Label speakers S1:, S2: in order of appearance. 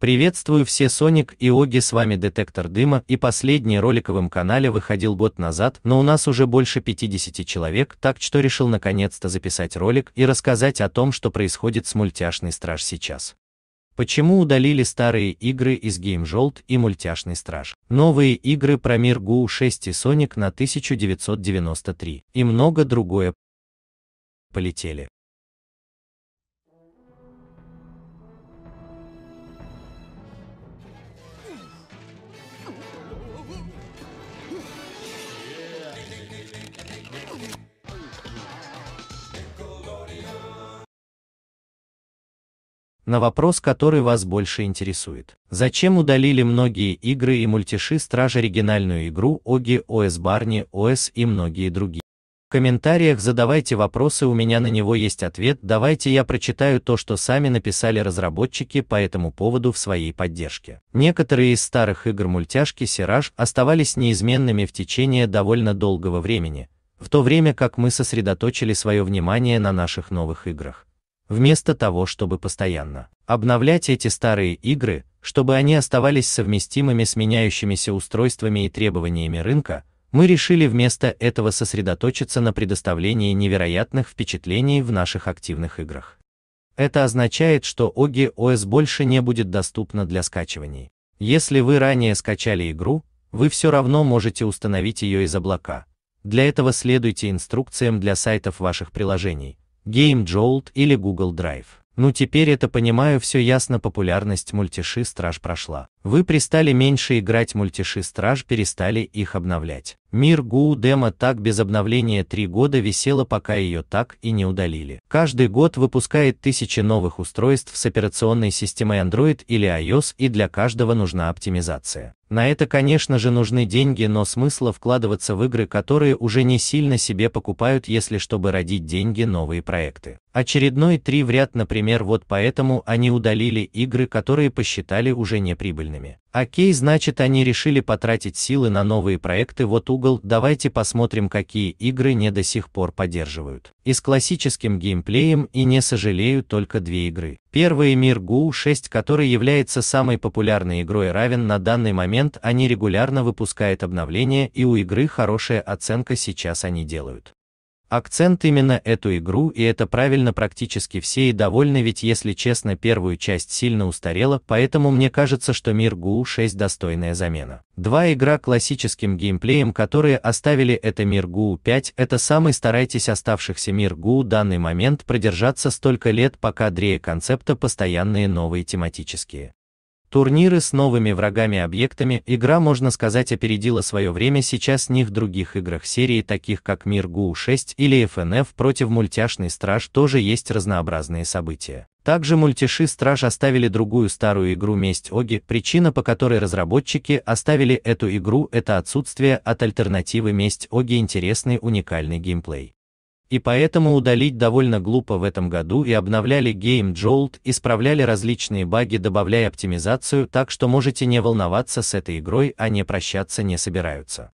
S1: Приветствую все Соник и Оги, с вами Детектор Дыма и последний роликовом канале выходил год назад, но у нас уже больше 50 человек, так что решил наконец-то записать ролик и рассказать о том, что происходит с мультяшной страж сейчас. Почему удалили старые игры из Game Jolt и мультяшный страж? Новые игры про мир Гу 6 и Соник на 1993 и много другое полетели. на вопрос, который вас больше интересует. Зачем удалили многие игры и мультиши Страж оригинальную игру Оги, ОС Барни, ОС и многие другие? В комментариях задавайте вопросы, у меня на него есть ответ, давайте я прочитаю то, что сами написали разработчики по этому поводу в своей поддержке. Некоторые из старых игр мультяшки Сираж оставались неизменными в течение довольно долгого времени, в то время как мы сосредоточили свое внимание на наших новых играх вместо того, чтобы постоянно обновлять эти старые игры, чтобы они оставались совместимыми с меняющимися устройствами и требованиями рынка, мы решили вместо этого сосредоточиться на предоставлении невероятных впечатлений в наших активных играх. Это означает, что OGI OS больше не будет доступна для скачиваний. Если вы ранее скачали игру, вы все равно можете установить ее из облака. Для этого следуйте инструкциям для сайтов ваших приложений, GameJolt или Google Drive. Ну теперь это понимаю все ясно популярность мультиши Страж прошла. Вы пристали меньше играть мультиши Страж перестали их обновлять. Мир Гуу демо так без обновления три года висела пока ее так и не удалили. Каждый год выпускает тысячи новых устройств с операционной системой Android или iOS и для каждого нужна оптимизация. На это конечно же нужны деньги, но смысла вкладываться в игры, которые уже не сильно себе покупают, если чтобы родить деньги новые проекты. Очередной три в ряд, например, вот поэтому они удалили игры, которые посчитали уже неприбыльными правильными. Окей, значит они решили потратить силы на новые проекты, вот угол, давайте посмотрим какие игры не до сих пор поддерживают. И с классическим геймплеем и не сожалею только две игры. Первый мир GU 6, который является самой популярной игрой Равен на данный момент, они регулярно выпускают обновления и у игры хорошая оценка сейчас они делают акцент именно эту игру и это правильно практически все и довольны ведь если честно первую часть сильно устарела, поэтому мне кажется, что мир ГУ 6 достойная замена. Два игра классическим геймплеем, которые оставили это мир ГУ 5, это самый старайтесь оставшихся мир ГУ данный момент продержаться столько лет пока дрее концепта постоянные новые тематические Турниры с новыми врагами-объектами игра, можно сказать, опередила свое время сейчас не в других играх серии, таких как Мир ГУ-6 или FNF против мультяшный Страж тоже есть разнообразные события. Также мультиши Страж оставили другую старую игру Месть Оги, причина по которой разработчики оставили эту игру это отсутствие от альтернативы Месть Оги интересный уникальный геймплей и поэтому удалить довольно глупо в этом году и обновляли Game Jolt, исправляли различные баги, добавляя оптимизацию, так что можете не волноваться с этой игрой, а не прощаться не собираются.